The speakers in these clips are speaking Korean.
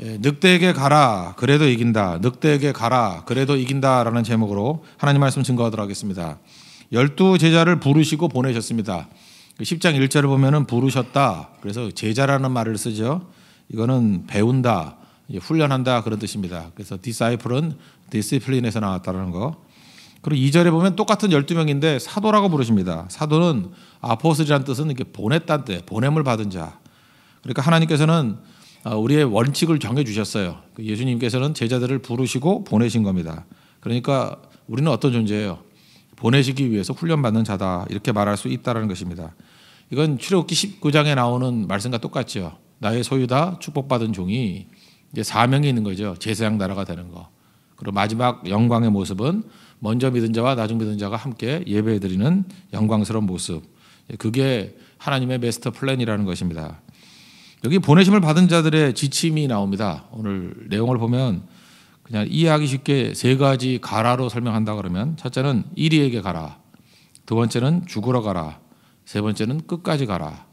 예, 늑대에게 가라 그래도 이긴다 늑대에게 가라 그래도 이긴다라는 제목으로 하나님 말씀 증거하도록 하겠습니다. 열두 제자를 부르시고 보내셨습니다. 10장 그 1절을 보면은 부르셨다 그래서 제자라는 말을 쓰죠. 이거는 배운다 훈련한다 그런 뜻입니다. 그래서 디사이플은디 i 플린에서 나왔다는 거. 그리고 2절에 보면 똑같은 12명인데 사도라고 부르십니다. 사도는 아포스이라는 뜻은 이렇게 보냈다는 때 보냄을 받은 자. 그러니까 하나님께서는 어, 우리의 원칙을 정해 주셨어요. 그 예수님께서는 제자들을 부르시고 보내신 겁니다. 그러니까 우리는 어떤 존재예요? 보내시기 위해서 훈련받는 자다 이렇게 말할 수 있다라는 것입니다. 이건 출애굽기 19장에 나오는 말씀과 똑같죠. 나의 소유다 축복받은 종이 이제 사명이 있는 거죠. 제사장 나라가 되는 거. 그리고 마지막 영광의 모습은 먼저 믿은 자와 나중 믿은 자가 함께 예배해 드리는 영광스러운 모습. 그게 하나님의 메스터 플랜이라는 것입니다. 여기 보내심을 받은 자들의 지침이 나옵니다. 오늘 내용을 보면 그냥 이해하기 쉽게 세 가지 가라로 설명한다 그러면 첫째는 이리에게 가라. 두 번째는 죽으러 가라. 세 번째는 끝까지 가라.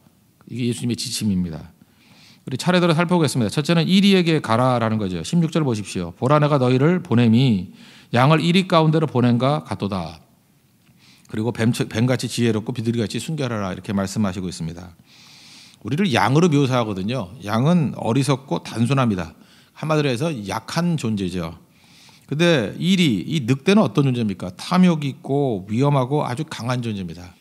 이게 예수님의 지침입니다. 우리 차례대로 살펴보겠습니다. 첫째는 이리에게 가라라는 거죠. 16절 보십시오. 보라 내가 너희를 보냄이 양을 이리 가운데로 보낸가 같도다. 그리고 뱀, 같이 지혜롭고 비둘기같이 순결하라 이렇게 말씀하시고 있습니다. 우리를 양으로 묘사하거든요. 양은 어리석고 단순합니다. 한마디로 해서 약한 존재죠. 근데 일이 이 늑대는 어떤 존재입니까? 탐욕 있고 위험하고 아주 강한 존재입니다.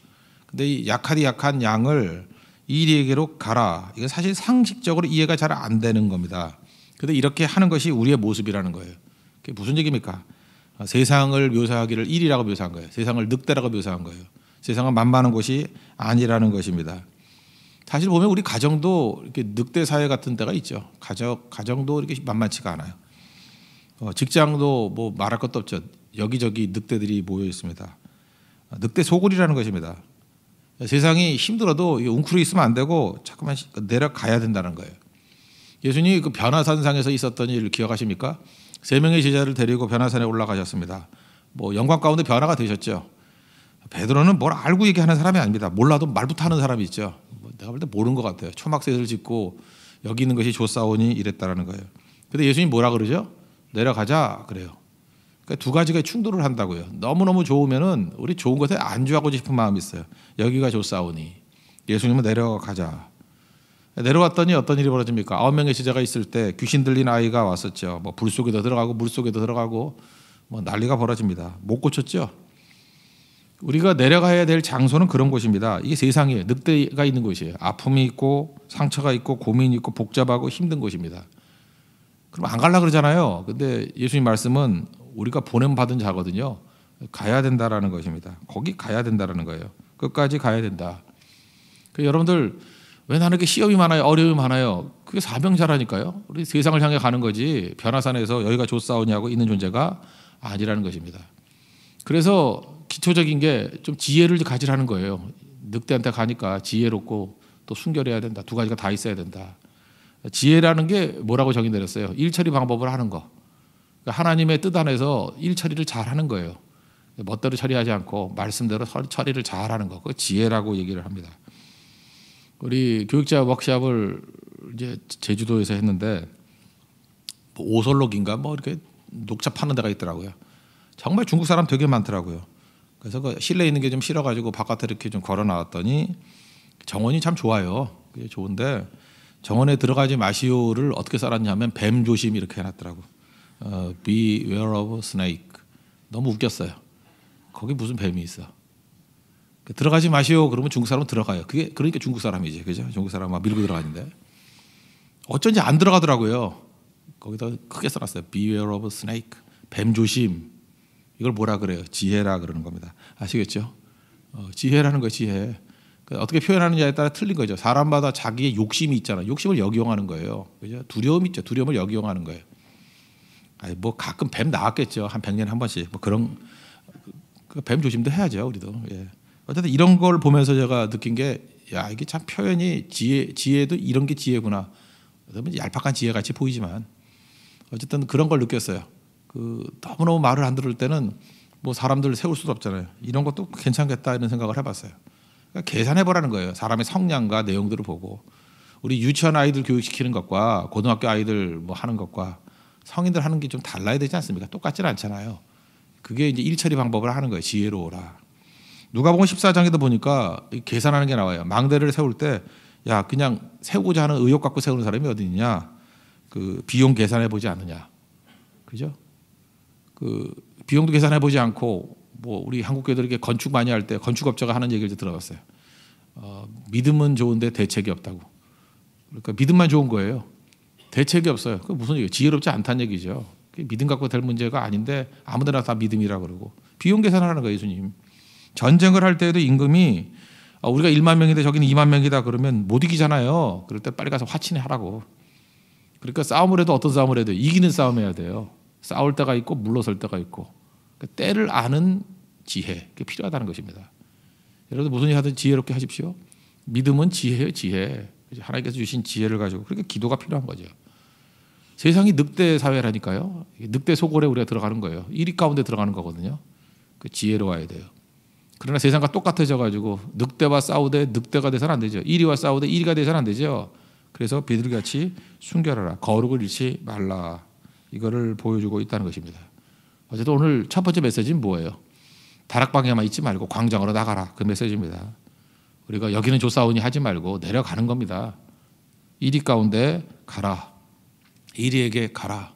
근데 이 약하디 약한 양을 이리에게로 가라. 이건 사실 상식적으로 이해가 잘 안 되는 겁니다. 근데 이렇게 하는 것이 우리의 모습이라는 거예요. 그게 무슨 얘기입니까? 세상을 묘사하기를 일이라고 묘사한 거예요. 세상을 늑대라고 묘사한 거예요. 세상은 만만한 곳이 아니라는 것입니다. 사실 보면 우리 가정도 이렇게 늑대 사회 같은 데가 있죠. 가정 가정도 이렇게 만만치가 않아요. 어, 직장도 뭐 말할 것도 없죠. 여기저기 늑대들이 모여 있습니다. 어, 늑대 소굴이라는 것입니다. 세상이 힘들어도 웅크려 있으면 안 되고 자꾸만 내려가야 된다는 거예요. 예수님이 그 변화산상에서 있었던 일을 기억하십니까? 세 명의 제자를 데리고 변화산에 올라가셨습니다. 뭐 영광 가운데 변화가 되셨죠. 베드로는 뭘 알고 얘기하는 사람이 아닙니다. 몰라도 말부터 하는 사람이 있죠. 내가 볼 때 모르는 것 같아요. 초막세를 짓고 여기 있는 것이 조사오니 이랬다라는 거예요. 근데 예수님 뭐라 그러죠? 내려가자 그래요. 그러니까 두 가지가 충돌을 한다고요. 너무너무 좋으면은 우리 좋은 것에 안주하고 싶은 마음이 있어요. 여기가 조사오니 예수님은 내려가자. 내려왔더니 어떤 일이 벌어집니까? 아홉 명의 제자가 있을 때 귀신 들린 아이가 왔었죠. 뭐 불 속에도 들어가고 물 속에도 들어가고 뭐 난리가 벌어집니다. 못 고쳤죠. 우리가 내려가야 될 장소는 그런 곳입니다. 이게 세상에 늑대가 있는 곳이에요. 아픔이 있고 상처가 있고 고민이 있고 복잡하고 힘든 곳입니다. 그럼 안 갈라 그러잖아요. 근데 예수님 말씀은 우리가 보냄 받은 자거든요. 가야 된다라는 것입니다. 거기 가야 된다라는 거예요. 끝까지 가야 된다. 그 여러분들 왜 나는 이렇게 시험이 많아요, 어려움이 많아요? 그게 사명자라니까요. 우리 세상을 향해 가는 거지 변화산에서 여기가 좋사오냐고 있는 존재가 아니라는 것입니다. 그래서 기초적인 게 좀 지혜를 가지라는 거예요. 늑대한테 가니까 지혜롭고 또 순결해야 된다. 두 가지가 다 있어야 된다. 지혜라는 게 뭐라고 정의 내렸어요? 일처리 방법을 하는 거. 그러니까 하나님의 뜻 안에서 일처리를 잘 하는 거예요. 멋대로 처리하지 않고 말씀대로 처리를 잘 하는 거. 그 지혜라고 얘기를 합니다. 우리 교육자 워크샵을 이제 제주도에서 했는데 뭐 오설록인가 뭐 이렇게 녹차 파는 데가 있더라고요. 정말 중국 사람 되게 많더라고요. 그래서 그 실내에 있는 게 좀 싫어가지고 바깥에 이렇게 좀 걸어 나왔더니 정원이 참 좋아요. 그게 좋은데 정원에 들어가지 마시오를 어떻게 살았냐면뱀 조심 이렇게 해놨더라고. 어, beware of snake. 너무 웃겼어요. 거기 무슨 뱀이 있어? 그 들어가지 마시오. 그러면 중국 사람은 들어가요. 그게 그러니까 중국 사람이지, 그죠? 중국 사람 막 밀고 들어가는데 어쩐지 안 들어가더라고요. 거기다 크게 써놨어요. Beware of snake. 뱀 조심. 이걸 뭐라 그래요? 지혜라 그러는 겁니다. 아시겠죠? 어, 지혜라는 거 지혜. 그러니까 어떻게 표현하느냐에 따라 틀린 거죠. 사람마다 자기의 욕심이 있잖아요. 욕심을 역이용하는 거예요. 그죠? 두려움이 있죠. 두려움을 역이용하는 거예요. 아니 뭐 가끔 뱀 나왔겠죠. 한 100년에 한 번씩. 뭐 그런 그 뱀 조심도 해야죠. 우리도. 예. 어쨌든 이런 걸 보면서 제가 느낀 게 야, 이게 참 표현이 지혜 지혜도 이런 게 지혜구나. 그러면 얄팍한 지혜 같이 보이지만 어쨌든 그런 걸 느꼈어요. 그 너무너무 말을 안 들을 때는 뭐 사람들을 세울 수도 없잖아요. 이런 것도 괜찮겠다 이런 생각을 해봤어요. 그러니까 계산해 보라는 거예요. 사람의 성량과 내용들을 보고 우리 유치원 아이들 교육시키는 것과 고등학교 아이들 뭐 하는 것과 성인들 하는 게 좀 달라야 되지 않습니까? 똑같지는 않잖아요. 그게 이제 일처리 방법을 하는 거예요. 지혜로워라. 누가복음 14장에도 보니까 계산하는 게 나와요. 망대를 세울 때 야 그냥 세우고자 하는 의욕 갖고 세우는 사람이 어디 있냐? 그 비용 계산해 보지 않느냐. 그죠? 그 비용도 계산해 보지 않고 뭐 우리 한국 교들에게 회 건축 많이 할 때 건축업자가 하는 얘기를 들어봤어요. 어, 믿음은 좋은데 대책이 없다고. 그러니까 믿음만 좋은 거예요. 대책이 없어요. 그 무슨 얘기 지혜롭지 않다는 얘기죠. 믿음 갖고 될 문제가 아닌데 아무데나 다 믿음이라 그러고 비용 계산하라는 거예요, 예수님. 전쟁을 할 때에도 임금이 아, 우리가 1만 명인데 저기는 2만 명이다 그러면 못 이기잖아요. 그럴 때 빨리 가서 화친해 하라고. 그러니까 싸움을 해도 어떤 싸움을 해도 이기는 싸움 해야 돼요. 싸울 때가 있고 물러설 때가 있고 그러니까 때를 아는 지혜 그게 필요하다는 것입니다. 여러분 무슨 일 하든 지혜롭게 하십시오. 믿음은 지혜예요, 지혜. 하나님께서 주신 지혜를 가지고 그러니까 기도가 필요한 거죠. 세상이 늑대 사회라니까요. 늑대 소골에 우리가 들어가는 거예요. 1위 가운데 들어가는 거거든요. 그 지혜로 와야 돼요. 그러나 세상과 똑같아져 가지고 늑대와 싸우되 늑대가 돼서는 안 되죠. 1위와 싸우되 1위가 돼서는 안 되죠. 그래서 비둘같이 숨겨라. 거룩을 잃지 말라. 이거를 보여주고 있다는 것입니다. 어쨌든 오늘 첫 번째 메시지는 뭐예요? 다락방에만 있지 말고 광장으로 나가라. 그 메시지입니다. 우리가 여기는 조사오니 하지 말고 내려가는 겁니다. 이리 가운데 가라. 이리에게 가라.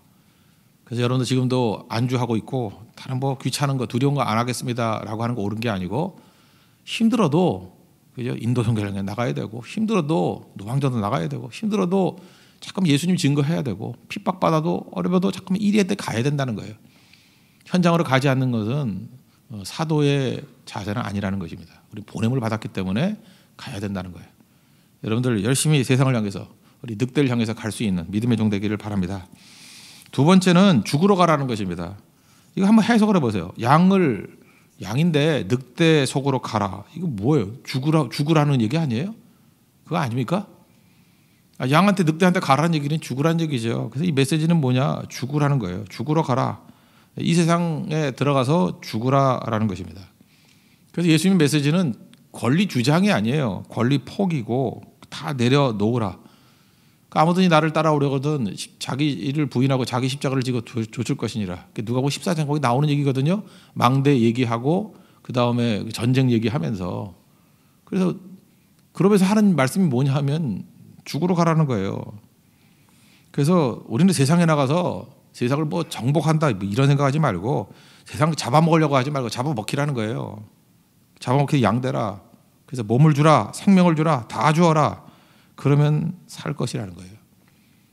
그래서 여러분들 지금도 안주하고 있고 다른 뭐 귀찮은 거 두려운 거 안 하겠습니다라고 하는 거 옳은 게 아니고 힘들어도 그죠 인도 선교를 나가야 되고 힘들어도 노방전도 나가야 되고 힘들어도 자꾸 예수님 증거해야 되고 핍박받아도 어려워도 자꾸 일해야 때 가야 된다는 거예요. 현장으로 가지 않는 것은 어, 사도의 자세는 아니라는 것입니다. 우리 보냄을 받았기 때문에 가야 된다는 거예요. 여러분들 열심히 세상을 향해서 우리 늑대를 향해서 갈 수 있는 믿음의 종 되기를 바랍니다. 두 번째는 죽으러 가라는 것입니다. 이거 한번 해석을 해보세요. 양을 양인데 늑대 속으로 가라. 이거 뭐예요? 죽으라 죽으라는 얘기 아니에요? 그거 아닙니까? 아, 양한테 늑대한테 가라는 얘기는 죽으라는 얘기죠. 그래서 이 메시지는 뭐냐? 죽으라는 거예요. 죽으러 가라. 이 세상에 들어가서 죽으라라는 것입니다. 그래서 예수님 메시지는 권리 주장이 아니에요. 권리 포기고 다 내려놓으라. 그러니까 아무든지 나를 따라오려거든 자기 일을 부인하고 자기 십자가를 지고 조칠 것이니라. 누가복음 14장 거기 나오는 얘기거든요. 망대 얘기하고 그 다음에 전쟁 얘기하면서 그래서 그러면서 하는 말씀이 뭐냐 하면 죽으러 가라는 거예요. 그래서 우리는 세상에 나가서 세상을 뭐 정복한다 뭐 이런 생각하지 말고 세상 잡아먹으려고 하지 말고 잡아먹히라는 거예요. 잡아먹히 양대라. 그래서 몸을 주라, 생명을 주라, 다 주어라. 그러면 살 것이라는 거예요.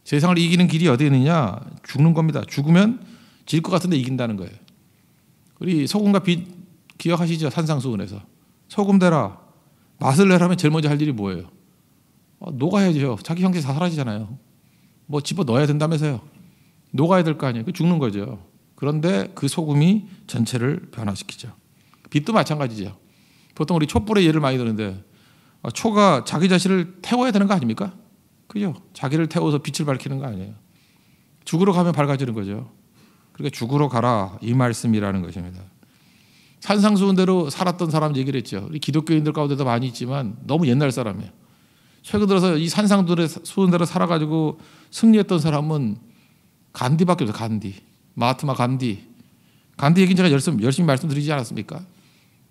세상을 이기는 길이 어디 있느냐? 죽는 겁니다. 죽으면 질 것 같은데 이긴다는 거예요. 우리 소금과 빛 기억하시죠? 산상수훈에서 소금 대라 맛을 내라면 제일 먼저 할 일이 뭐예요? 어, 녹아야죠. 자기 형제 다 사라지잖아요. 뭐 집어 넣어야 된다면서요. 녹아야 될 거 아니에요. 그 죽는 거죠. 그런데 그 소금이 전체를 변화시키죠. 빛도 마찬가지죠. 보통 우리 촛불의 예를 많이 드는데 어, 초가 자기 자신을 태워야 되는 거 아닙니까? 그죠? 자기를 태워서 빛을 밝히는 거 아니에요. 죽으러 가면 밝아지는 거죠. 그러니까 죽으러 가라 이 말씀이라는 것입니다. 산상수훈대로 살았던 사람 얘기를 했죠. 우리 기독교인들 가운데도 많이 있지만 너무 옛날 사람이에요. 최근 들어서 이 산상들의 수은대로 살아가지고 승리했던 사람은 간디밖에 없어요. 간디. 마하트마 간디. 간디 얘기는 제가 열심히, 열심히 말씀드리지 않았습니까?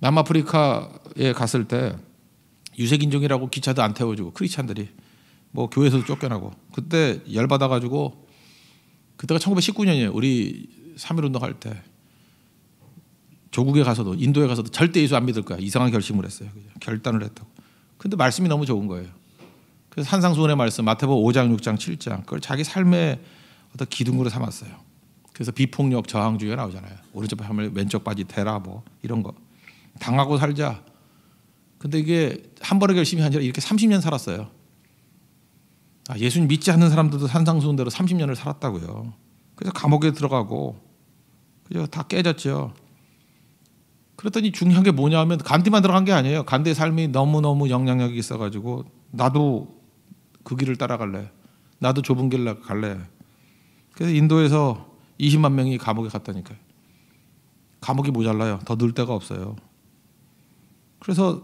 남아프리카에 갔을 때 유색인종이라고 기차도 안 태워주고 크리스찬들이 뭐 교회에서도 쫓겨나고 그때 열받아가지고 그때가 1919년이에요. 우리 3.1운동 할때 조국에 가서도 인도에 가서도 절대 예수 안 믿을 거야. 이상한 결심을 했어요. 결단을 했다고. 근데 말씀이 너무 좋은 거예요. 그래서 한상수원의 말씀 마태복음 5장 6장 7장 그걸 자기 삶의 어떤 기둥으로 삼았어요. 그래서 비폭력 저항주의가 나오잖아요. 오른쪽 팔을 왼쪽 바지 대라 뭐 이런 거 당하고 살자. 근데 이게 한 번에 결심이 한니라 이렇게 30년 살았어요. 아, 예수님 믿지 않는 사람들도 산상수원대로 30년을 살았다고요. 그래서 감옥에 들어가고 그죠 다 깨졌죠. 그랬더니 중요한 게 뭐냐 하면 간디만 들어간 게 아니에요. 간디의 삶이 너무너무 영향력이 있어가지고 나도 그 길을 따라갈래. 나도 좁은 길을 갈래. 그래서 인도에서 20만 명이 감옥에 갔다니까요. 감옥이 모자라요. 더 늘 데가 없어요. 그래서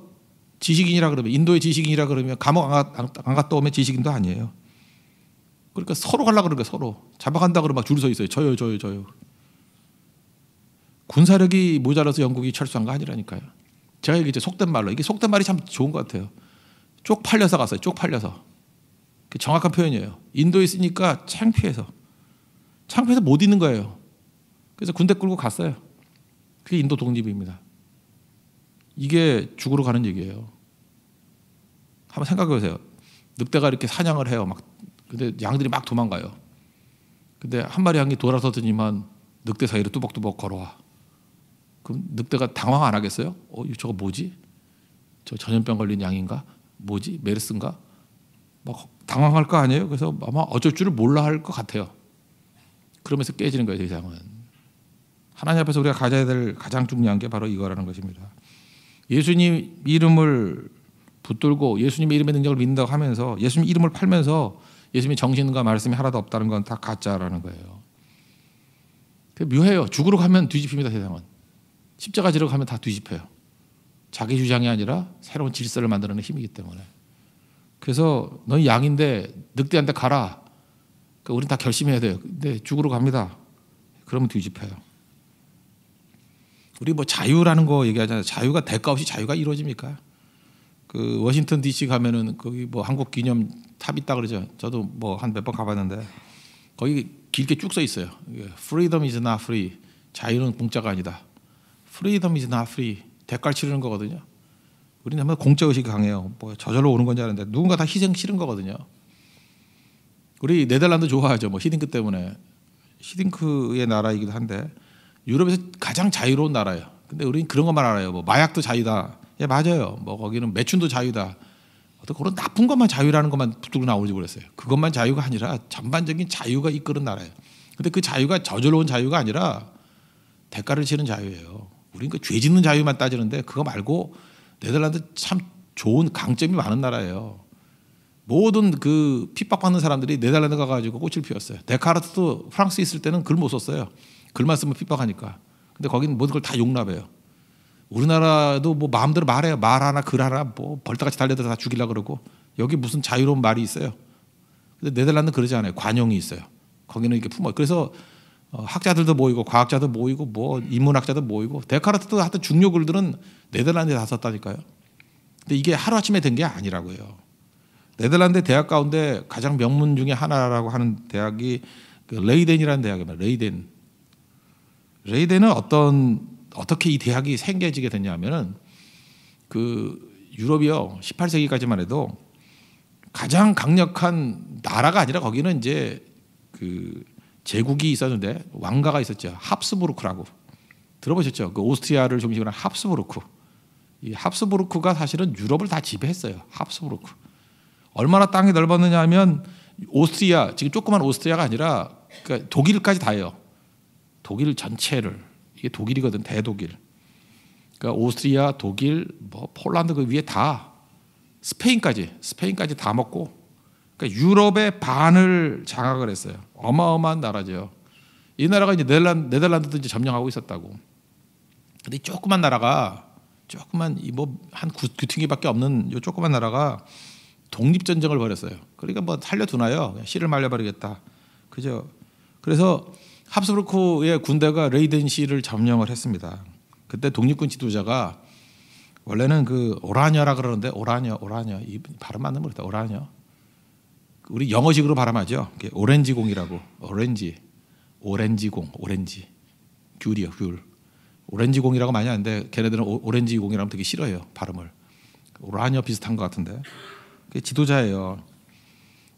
지식인이라 그러면 인도의 지식인이라 그러면 감옥 안, 안 갔다 오면 지식인도 아니에요. 그러니까 서로 갈라 그러게 서로 잡아간다 그러면 막줄서 있어요. 저요 저요 저요. 군사력이 모자라서 영국이 철수한 거 아니라니까요. 제가 얘기했죠. 속된 말로. 이게 속된 말이 참 좋은 것 같아요. 쪽팔려서 갔어요. 쪽팔려서. 그 정확한 표현이에요. 인도에 있으니까 창피해서. 창피해서 못 있는 거예요. 그래서 군대 끌고 갔어요. 그게 인도 독립입니다. 이게 죽으러 가는 얘기예요. 한번 생각해 보세요. 늑대가 이렇게 사냥을 해요. 막 근데 양들이 막 도망가요. 근데 한 마리 양이 돌아서더니만 늑대 사이로 뚜벅뚜벅 걸어와. 그럼 늑대가 당황 안 하겠어요? 어, 저거 뭐지? 저 전염병 걸린 양인가? 뭐지? 메르스인가? 막 당황할 거 아니에요? 그래서 아마 어쩔 줄을 몰라 할 것 같아요. 그러면서 깨지는 거예요, 세상은. 하나님 앞에서 우리가 가져야 될 가장 중요한 게 바로 이거라는 것입니다. 예수님 이름을 붙들고 예수님 이름의 능력을 믿는다고 하면서 예수님 이름을 팔면서 예수님의 정신과 말씀이 하나도 없다는 건 다 가짜라는 거예요. 묘해요. 죽으러 가면 뒤집힙니다, 세상은. 십자가 지러 가면 다 뒤집혀요. 자기 주장이 아니라 새로운 질서를 만들어내는 힘이기 때문에. 그래서 너희 양인데 늑대한테 가라. 그러니까 우린다 결심해야 돼요. 근데 죽으러 갑니다. 그러면 뒤집혀요. 우리 뭐 자유라는 거 얘기하잖아요. 자유가 대가 없이 자유가 이루어집니까? 그 워싱턴 D.C. 가면은 거기 뭐 한국 기념 탑 있다 그러죠. 저도 뭐 한 몇 번 가봤는데 거기 길게 쭉 써 있어요. Freedom is not free. 자유는 공짜가 아니다. Freedom is not free. 대가를 치르는 거거든요. 우리는 뭐 공짜 의식이 강해요. 뭐 저절로 오는 건지 아는데 누군가 다 희생 싫은 거거든요. 우리 네덜란드 좋아하죠. 뭐 히딩크 때문에 히딩크의 나라이기도 한데 유럽에서 가장 자유로운 나라예요. 근데 우리는 그런 것만 알아요. 뭐 마약도 자유다. 예 맞아요. 뭐 거기는 매춘도 자유다. 어떤 그런 나쁜 것만 자유라는 것만 붙들고 나오지그랬어요 그것만 자유가 아니라 전반적인 자유가 이끄는 나라예요. 근데 그 자유가 저절로 온 자유가 아니라 대가를 치는 자유예요. 우리는 그죄 짓는 자유만 따지는데 그거 말고 네덜란드 참 좋은 강점이 많은 나라예요. 모든 그 핍박받는 사람들이 네덜란드 가가지고 꽃을 피웠어요. 데카르트도 프랑스 있을 때는 글 못 썼어요. 글만 쓰면 핍박하니까. 근데 거기는 모든 걸 다 용납해요. 우리나라도 뭐 마음대로 말해요. 말 하나 글 하나 뭐 벌떡같이 달려들다 죽이려 그러고 여기 무슨 자유로운 말이 있어요. 근데 네덜란드 그러지 않아요. 관용이 있어요. 거기는 이렇게 품어. 그래서 어, 학자들도 모이고 과학자도 모이고 뭐 인문학자도 모이고 데카르트도 하여튼 중요 글들은 네덜란드에 다 썼다니까요. 근데 이게 하루아침에 된 게 아니라고요. 네덜란드 대학 가운데 가장 명문 중에 하나라고 하는 대학이 그 레이덴이라는 대학입니다. 레이덴. 레이덴은 어떤 어떻게 이 대학이 생겨지게 됐냐면은 그 유럽이요 18세기까지만 해도 가장 강력한 나라가 아니라 거기는 이제 그 제국이 있었는데 왕가가 있었죠. 합스부르크라고 들어보셨죠? 그 오스트리아를 중심으로 한 합스부르크. 이 합스부르크가 사실은 유럽을 다 지배했어요. 합스부르크. 얼마나 땅이 넓었느냐 하면 오스트리아 지금 조그만 오스트리아가 아니라 그러니까 독일까지 다해요 독일 전체를 이게 독일이거든 대독일. 그러니까 오스트리아, 독일, 뭐 폴란드 그 위에 다 스페인까지 스페인까지 다 먹고 그러니까 유럽의 반을 장악을 했어요. 어마어마한 나라죠. 이 나라가 이제 네덜란드, 네덜란드도 이제 점령하고 있었다고. 근데 조그만 나라가 조그만 뭐한 구퉁이밖에 없는 이 조그만 나라가 독립 전쟁을 벌였어요. 그러니까 뭐 살려두나요? 씨를 말려버리겠다. 그죠? 그래서 합스부르크의 군대가 레이덴 시를 점령을 했습니다. 그때 독립군 지도자가 원래는 그 오라녀라 그러는데 오라녀 오라녀 이 발음 맞는 모르겠다 오라녀 우리 영어식으로 발음하죠. 오렌지 공이라고. 오렌지. 오렌지 공. 오렌지. 귤이요. 귤. 오렌지 공이라고 많이 하는데 걔네들은 오, 렌지 공이라면 되게 싫어요. 발음을. 라녀 비슷한 것 같은데. 그게 지도자예요.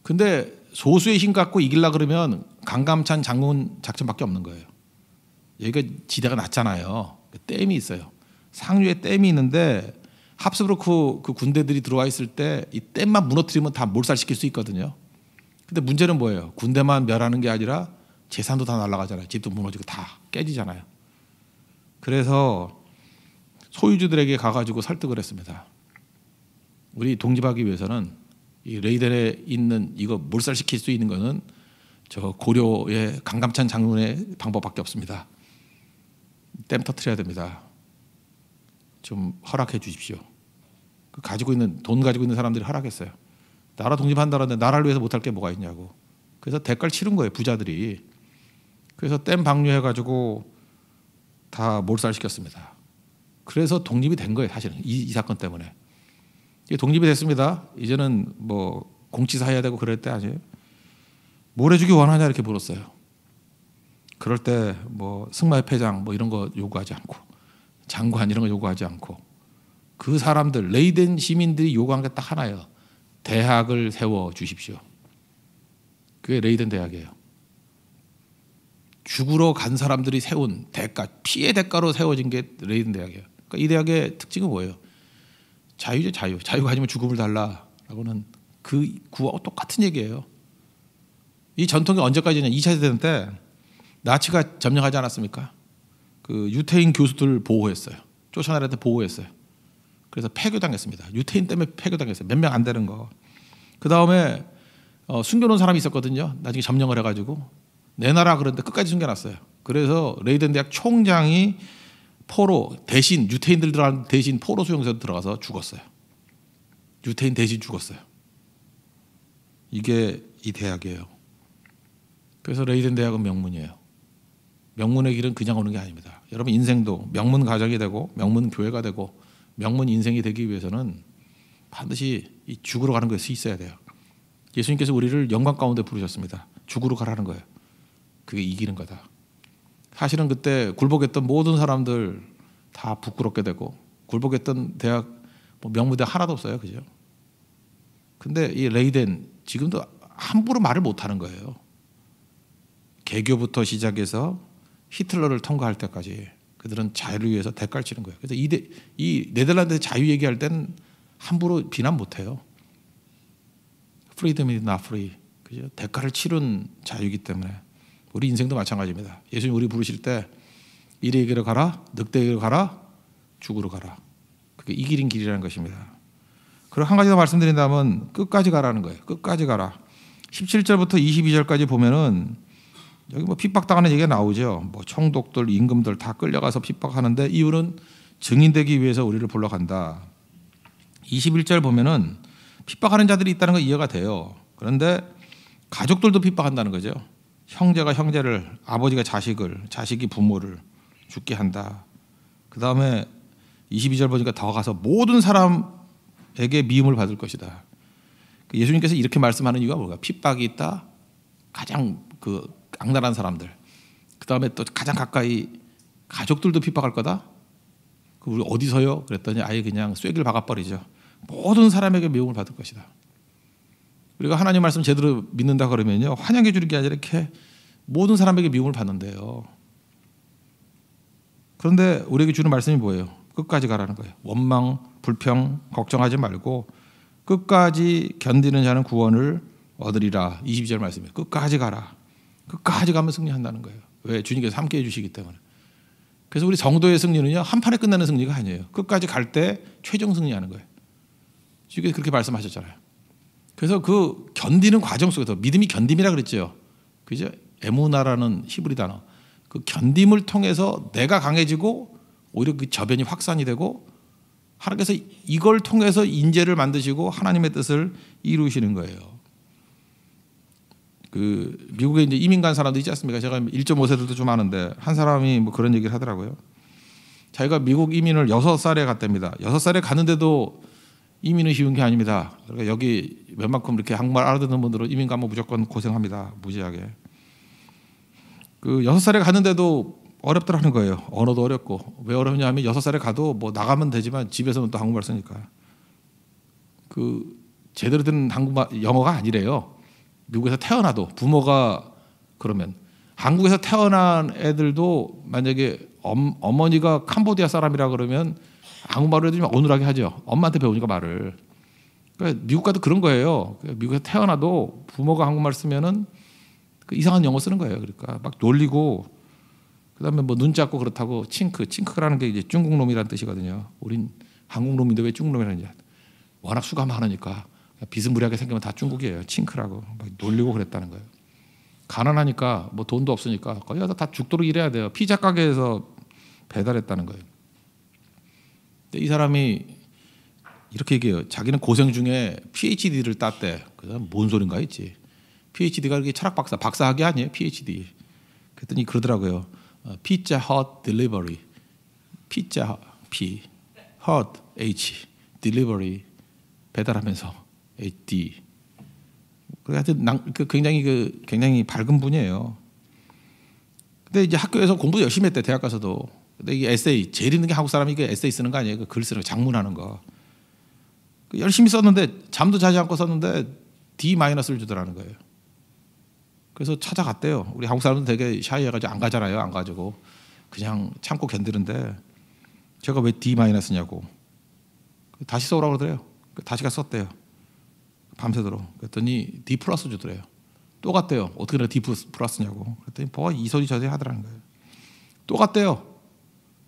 근데 소수의 힘 갖고 이길라 그러면 강감찬 장군 작전밖에 없는 거예요. 여기가 지대가 낮잖아요. 댐이 있어요. 상류에 댐이 있는데 합스부르크 그 군대들이 들어와 있을 때 이 댐만 무너뜨리면 다 몰살시킬 수 있거든요. 근데 문제는 뭐예요? 군대만 멸하는 게 아니라 재산도 다 날아가잖아요. 집도 무너지고 다 깨지잖아요. 그래서 소유주들에게 가가지고 설득을 했습니다. 우리 독립하기 위해서는 이 레이델에 있는 이거 몰살시킬 수 있는 거는 저 고려의 강감찬 장군의 방법밖에 없습니다. 댐 터트려야 됩니다. 좀 허락해 주십시오. 그 가지고 있는 돈 가지고 있는 사람들이 허락했어요. 나라 독립한다는데 나라를 위해서 못할 게 뭐가 있냐고. 그래서 대가를 치른 거예요 부자들이. 그래서 댐 방류해가지고 다 몰살시켰습니다. 그래서 독립이 된 거예요 사실은 이, 이 사건 때문에. 이게 독립이 됐습니다. 이제는 뭐 공치사 해야 되고 그럴 때 아니에요. 뭘 해주기 원하냐 이렇게 물었어요. 그럴 때 뭐승마의 회장 뭐 이런 거 요구하지 않고 장관 이런 거 요구하지 않고 그 사람들 레이덴 시민들이 요구한 게 딱 하나예요. 대학을 세워 주십시오. 그게 레이든 대학이에요. 죽으러 간 사람들이 세운 대가, 피해 대가로 세워진 게 레이든 대학이에요. 그러니까 이 대학의 특징은 뭐예요? 자유죠, 자유. 자유가 아니면 죽음을 달라라고는 그 구하고 똑같은 얘기예요. 이 전통이 언제까지냐? 2차 대전 때 나치가 점령하지 않았습니까? 그 유태인 교수들 보호했어요. 쫓아내한테 보호했어요. 그래서 폐교당했습니다. 유태인 때문에 폐교당했어요. 몇 명 안 되는 거. 그 다음에 어, 숨겨놓은 사람이 있었거든요. 나중에 점령을 해가지고 내 나라 그런데 끝까지 숨겨놨어요. 그래서 레이든 대학 총장이 포로 대신 유태인들 들어간 대신 포로 수용소에 들어가서 죽었어요. 유태인 대신 죽었어요. 이게 이 대학이에요. 그래서 레이든 대학은 명문이에요. 명문의 길은 그냥 오는 게 아닙니다. 여러분 인생도 명문 가정이 되고 명문 교회가 되고 명문 인생이 되기 위해서는 반드시 이 죽으러 가는 것이 있어야 돼요. 예수님께서 우리를 영광 가운데 부르셨습니다. 죽으러 가라는 거예요. 그게 이기는 거다. 사실은 그때 굴복했던 모든 사람들 다 부끄럽게 되고 굴복했던 대학 뭐 명무대 하나도 없어요. 그죠? 근데 이 레이덴 지금도 함부로 말을 못 하는 거예요. 개교부터 시작해서 히틀러를 통과할 때까지 그들은 자유를 위해서 대가를 치는 거예요. 그래서 이, 데, 이네덜란드 자유 얘기할 때는 함부로 비난 못 해요. 프리덤이 나프리. 그죠? 대가를 치른 자유이기 때문에 우리 인생도 마찬가지입니다. 예수님 우리 부르실 때이리에게 가라, 늑대에게로 가라, 죽으러 가라. 그게 이 길인 길이라는 것입니다. 그리고 한 가지 더 말씀드린다면 끝까지 가라는 거예요. 끝까지 가라. 17절부터 22절까지 보면은 여기 뭐 핍박당하는 얘기가 나오죠. 뭐 총독들, 임금들 다 끌려가서 핍박하는데 이유는 증인되기 위해서 우리를 불러간다. 21절 보면은 핍박하는 자들이 있다는 거 이해가 돼요. 그런데 가족들도 핍박한다는 거죠. 형제가 형제를, 아버지가 자식을, 자식이 부모를 죽게 한다. 그 다음에 22절 보니까 더 가서 모든 사람에게 미움을 받을 것이다. 그 예수님께서 이렇게 말씀하는 이유가 뭘까? 핍박이 있다. 가장 그 악랄한 사람들. 그 다음에 또 가장 가까이 가족들도 핍박할 거다. 그 우리 어디서요? 그랬더니 아예 그냥 쐐기를 박아버리죠. 모든 사람에게 미움을 받을 것이다. 우리가 하나님 말씀 제대로 믿는다 그러면요 환영해 주는 게 아니라 이렇게 모든 사람에게 미움을 받는데요. 그런데 우리에게 주는 말씀이 뭐예요? 끝까지 가라는 거예요. 원망, 불평, 걱정하지 말고 끝까지 견디는 자는 구원을 얻으리라. 22절 말씀이에요. 끝까지 가라. 끝까지 가면 승리한다는 거예요. 왜? 주님께서 함께 해주시기 때문에. 그래서 우리 성도의 승리는요, 한 판에 끝나는 승리가 아니에요. 끝까지 갈 때 최종 승리하는 거예요. 주님께서 그렇게 말씀하셨잖아요. 그래서 그 견디는 과정 속에서 믿음이 견딤이라 그랬죠. 그죠? 에모나라는 히브리 단어. 그 견딤을 통해서 내가 강해지고 오히려 그 저변이 확산이 되고 하나님께서 이걸 통해서 인재를 만드시고 하나님의 뜻을 이루시는 거예요. 그 미국에 이제 이민 간 사람도 있지 않습니까? 제가 1.5세들도 좀 아는데 한 사람이 뭐 그런 얘기를 하더라고요. 자기가 미국 이민을 6살에 갔답니다. 6살에 갔는데도 이민은 쉬운 게 아닙니다. 그러니까 여기 웬만큼 이렇게 한국말 알아듣는 분들은 이민 가면 무조건 고생합니다. 무지하게. 그 6살에 갔는데도 어렵더라는 거예요. 언어도 어렵고. 왜 어렵냐 하면 6살에 가도 뭐 나가면 되지만 집에서는 또 한국말 쓰니까. 그 제대로 된 한국말 영어가 아니래요. 미국에서 태어나도 부모가 그러면 한국에서 태어난 애들도 만약에 엄, 어머니가 캄보디아 사람이라 그러면 한국말을 해주면 어눌하게 하죠. 엄마한테 배우니까 말을. 그러니까 미국 가도 그런 거예요. 그러니까 미국에서 태어나도 부모가 한국말 쓰면은 그 이상한 영어 쓰는 거예요. 그러니까 막 놀리고 그다음에 뭐눈 작고 그렇다고 칭크 칭크라는 게 이제 중국 놈이라는 뜻이거든요. 우린 한국 놈인데 왜 중국 놈이라는지 워낙 수가 많으니까 비스무리하게 생기면 다 중국이에요. 칭크라고 막 놀리고 그랬다는 거예요. 가난하니까 뭐 돈도 없으니까 거의가다 죽도록 일해야 돼요. 피자 가게에서 배달했다는 거예요. 근데 이 사람이 이렇게 얘기해요. 자기는 고생 중에 PhD를 땄대. 그다음 뭔 소린가 했지. PhD가 이렇게 철학 박사, 박사학위 아니에요? PhD. 그랬더니 그러더라고요. 어, 피자 헛 딜리버리. 피자 P 헛 H 딜리버리 배달하면서 에띠. 하여튼 낭, 그 굉장히 그 굉장히 밝은 분이에요. 근데 이제 학교에서 공부 열심히 했대 대학 가서도. 근데 이 에세이 제일 있는 게 한국 사람이 그 에세이 쓰는 거 아니에요? 그글 쓰는 거, 작문하는 거. 그 열심히 썼는데 잠도 자지 않고 썼는데 D 마이너스를 주더라는 거예요. 그래서 찾아갔대요. 우리 한국 사람들 되게 샤이해가지고 안 가잖아요. 안 가지고 그냥 참고 견디는데 제가 왜 D 마이너스냐고 다시 써오라고 그래요 다시 가 썼대요. 밤새도록 그랬더니 D 플러스 주더래요. 또갔대요 어떻게 내가 D 플러스냐고. 그랬더니 뭐가 이 소리 저 소리 하더라는 거예요. 또갔대요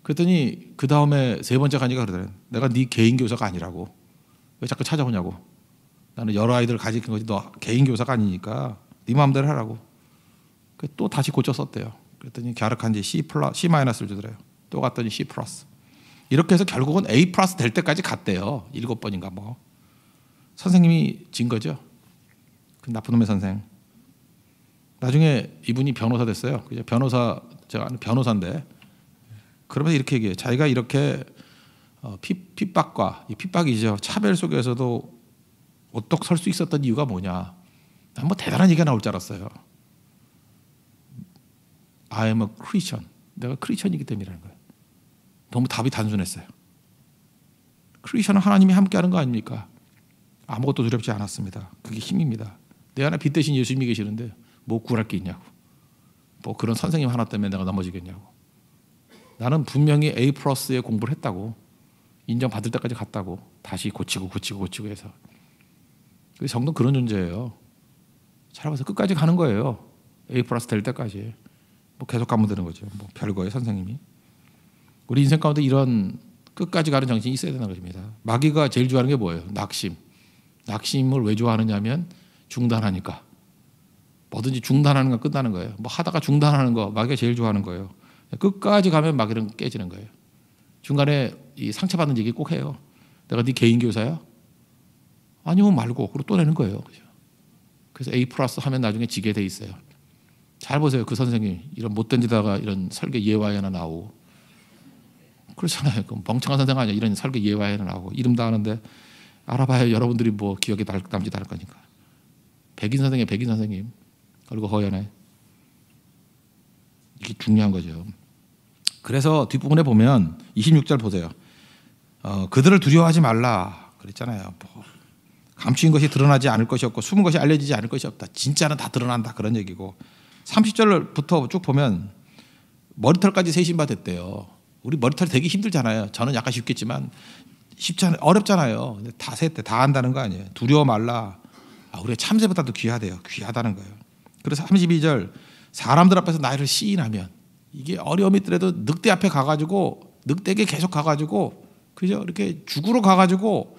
그랬더니 그 다음에 세 번째 가니까 그러더래. 요 내가 네 개인 교사가 아니라고. 왜 자꾸 찾아오냐고. 나는 여러 아이들을 가지킨 거지. 너 개인 교사가 아니니까 네 마음대로 하라고. 그 또 다시 고쳐 썼대요. 그랬더니 갸륵한지 C 플러 C 마이너스를 주더래요. 또 갔더니 C 플러스. 이렇게 해서 결국은 A 플러스 될 때까지 갔대요. 일곱 번인가 뭐. 선생님이 진 거죠. 그 나쁜 놈의 선생. 나중에 이분이 변호사 됐어요. 그 변호사 제가 아는 변호사인데 그러면서 이렇게 얘기해요. 자기가 이렇게 어, 핍, 핍박과 이 핍박이죠. 차별 속에서도 어떡설수 있었던 이유가 뭐냐. 난뭐 대단한 얘기가 나올 줄 알았어요. I am a Christian. 내가 크리스천이기 때문이라는 거예요. 너무 답이 단순했어요. 크리스천은 하나님이 함께하는 거 아닙니까? 아무것도 두렵지 않았습니다. 그게 힘입니다. 내 안에 빛 대신 예수님이 계시는데 뭐 구할 게 있냐고. 뭐 그런 선생님 하나 때문에 내가 넘어지겠냐고. 나는 분명히 A 플러스에 공부를 했다고. 인정받을 때까지 갔다고. 다시 고치고 고치고 고치고 해서. 그 정도 그런 존재예요. 살아봐서 끝까지 가는 거예요. A 플러스 될 때까지. 뭐 계속 가면 되는 거죠. 뭐 별거예요, 선생님이. 우리 인생 가운데 이런 끝까지 가는 정신이 있어야 되는 것입니다. 마귀가 제일 좋아하는 게 뭐예요? 낙심. 낙심을 왜 좋아하느냐면 중단하니까. 뭐든지 중단하는 건 끝나는 거예요. 뭐 하다가 중단하는 거 마귀가 제일 좋아하는 거예요. 끝까지 가면 마귀는 깨지는 거예요. 중간에 이 상처받는 얘기 꼭 해요. 내가 네 개인 교사야? 아니면 말고 그리고 또 내는 거예요. 그죠? 그래서 A 플러스 하면 나중에 지게 돼 있어요. 잘 보세요. 그 선생님 이런 못된데다가 이런 설계 예화에 하나 나오고 그렇잖아요. 그 멍청한 선생 아니야. 이런 설계 예화에 하나 나오고 이름 다 하는데 알아봐요 여러분들이 뭐 기억에 남지 않을 거니까. 백인 선생님, 백인 선생님. 그리고 허연해. 이게 중요한 거죠. 그래서 뒷부분에 보면 26절 보세요. 어, 그들을 두려워하지 말라 그랬잖아요. 뭐 감추인 것이 드러나지 않을 것이 없고 숨은 것이 알려지지 않을 것이 없다. 진짜는 다 드러난다 그런 얘기고 30절부터 쭉 보면 머리털까지 세신받았대요. 우리 머리털 되게 힘들잖아요. 저는 약간 쉽겠지만 쉽지 않, 어렵잖아요. 근데 다 셋대 다 한다는 거 아니에요. 두려워 말라. 아, 우리가 참새보다도 귀하대요. 귀하다는 거예요. 그래서 32절 사람들 앞에서 나를 시인하면 이게 어려움이 있더라도 늑대 앞에 가가지고 늑대에게 계속 가가지고 그죠? 이렇게 죽으러 가가지고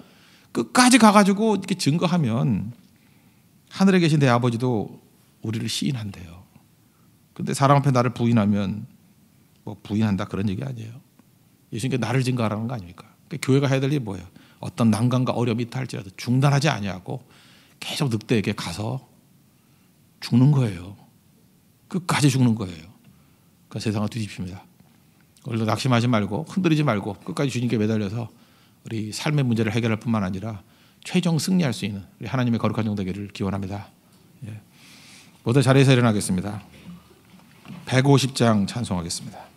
끝까지 가가지고 이렇게 증거하면 하늘에 계신 내 아버지도 우리를 시인한대요. 근데 사람 앞에 나를 부인하면 뭐 부인한다 그런 얘기 아니에요. 예수님께 나를 증거하라는 거 아닙니까? 그러니까 교회가 해야 될 일이 뭐예요? 어떤 난관과 어려움이 있다 할지라도 중단하지 아니하고 계속 늑대에게 가서 죽는 거예요. 끝까지 죽는 거예요. 그 세상을 뒤집힙니다. 오히려 낙심하지 말고 흔들리지 말고 끝까지 주님께 매달려서 우리 삶의 문제를 해결할 뿐만 아니라 최종 승리할 수 있는 우리 하나님의 거룩한 종 되기를 기원합니다. 예. 모두 자리에서 일어나겠습니다. 150장 찬송하겠습니다.